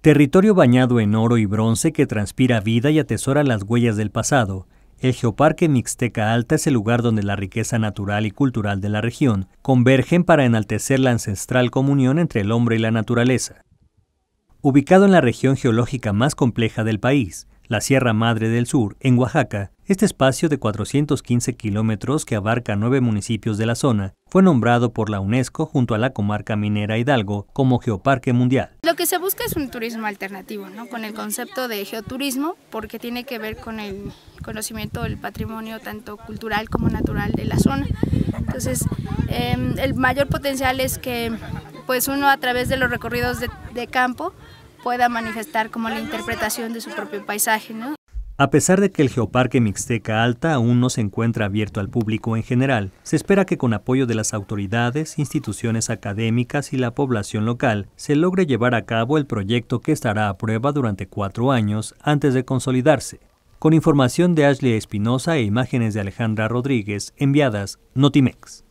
Territorio bañado en oro y bronce que transpira vida y atesora las huellas del pasado, el Geoparque Mixteca Alta es el lugar donde la riqueza natural y cultural de la región convergen para enaltecer la ancestral comunión entre el hombre y la naturaleza. Ubicado en la región geológica más compleja del país, la Sierra Madre del Sur, en Oaxaca, este espacio de 415 kilómetros que abarca nueve municipios de la zona fue nombrado por la UNESCO junto a la comarca minera Hidalgo como Geoparque Mundial. Lo que se busca es un turismo alternativo, ¿no? con el concepto de geoturismo, porque tiene que ver con el conocimiento del patrimonio tanto cultural como natural de la zona. Entonces, em, el mayor potencial es que pues uno a través de los recorridos de, de campo pueda manifestar como la interpretación de su propio paisaje, ¿no? A pesar de que el Geoparque Mixteca Alta aún no se encuentra abierto al público en general, se espera que con apoyo de las autoridades, instituciones académicas y la población local se logre llevar a cabo el proyecto que estará a prueba durante cuatro años antes de consolidarse. Con información de Ashley Espinosa e imágenes de Alejandra Rodríguez enviadas Notimex.